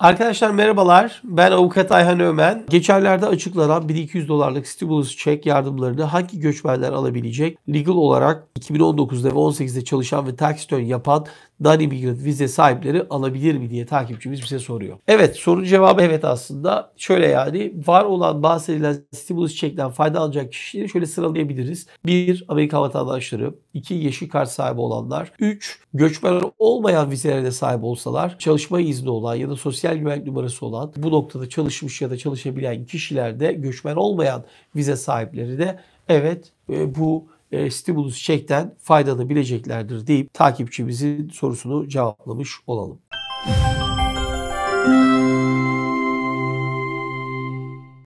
Arkadaşlar merhabalar. Ben avukat Ayhan Ömen. Geçerlerde açıklanan 1200 dolarlık stimulus çek yardımlarını hangi göçmenler alabilecek? Legal olarak 2019'da ve 18'de çalışan ve tax yapan non-immigrant vize sahipleri alabilir mi diye takipçimiz bize soruyor. Evet sorun cevabı evet aslında. Şöyle yani var olan bahsedilen stimulus çekten fayda alacak kişileri şöyle sıralayabiliriz. 1. Amerika vatandaşları. 2. Yeşil kart sahibi olanlar. 3. Göçmen olmayan vizelere de sahip olsalar. Çalışma izni olan ya da sosyal sosyal güvenlik numarası olan, bu noktada çalışmış ya da çalışabilen kişilerde göçmen olmayan vize sahipleri de evet e, bu e, stimulus çekten faydalanabileceklerdir deyip takipçimizin sorusunu cevaplamış olalım. Müzik